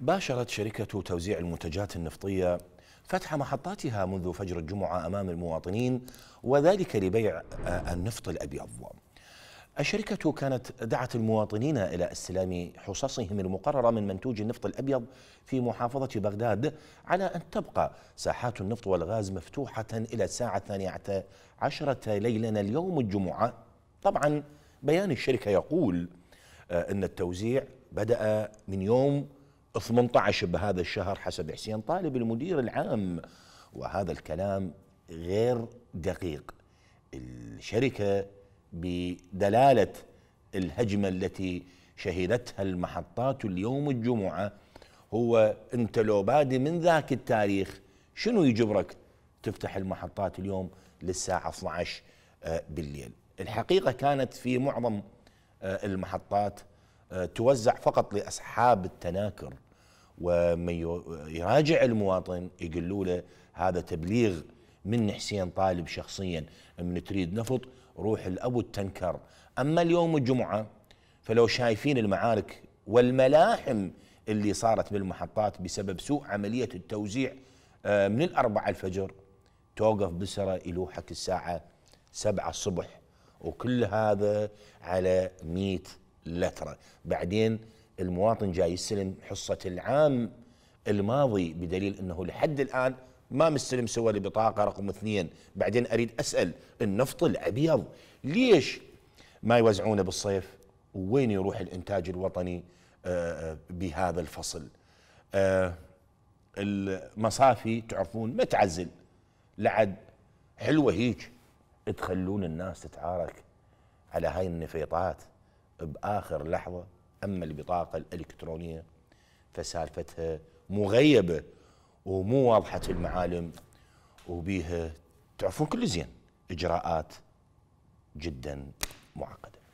باشرت شركة توزيع المنتجات النفطية فتح محطاتها منذ فجر الجمعة أمام المواطنين وذلك لبيع آه، النفط الأبيض الشركة كانت دعت المواطنين إلى استلام حصصهم المقررة من منتوج النفط الأبيض في محافظة بغداد على أن تبقى ساحات النفط والغاز مفتوحة إلى الساعة الثانية عشرة ليلا اليوم الجمعة طبعا بيان الشركة يقول آه، أن التوزيع بدأ من يوم 18 بهذا الشهر حسب حسين طالب المدير العام وهذا الكلام غير دقيق الشركه بدلاله الهجمه التي شهدتها المحطات اليوم الجمعه هو انت لو بادي من ذاك التاريخ شنو يجبرك تفتح المحطات اليوم للساعه 12 آه، بالليل الحقيقه كانت في معظم آه، المحطات آه، توزع فقط لاصحاب التناكر ومن يراجع المواطن يقول له هذا تبليغ من حسين طالب شخصيا من تريد نفط روح الابو التنكر اما اليوم الجمعه فلو شايفين المعارك والملاحم اللي صارت بالمحطات بسبب سوء عمليه التوزيع آه، من الأربعة الفجر توقف بسرة يلوحك الساعة سبعة الصبح وكل هذا على مئة لترة بعدين المواطن جاي يستلم حصة العام الماضي بدليل أنه لحد الآن ما مستلم سوى البطاقه رقم اثنين بعدين أريد أسأل النفط الأبيض ليش ما يوزعونه بالصيف وين يروح الإنتاج الوطني آه، آه، بهذا الفصل آه، المصافي تعرفون ما تعزل لعد حلوة هيك تخلون الناس تتعارك على هاي النفيطات بآخر لحظة أما البطاقة الإلكترونية فسالفتها مغيبة ومو واضحة المعالم وبيها تعرفون كل زين إجراءات جدا معقدة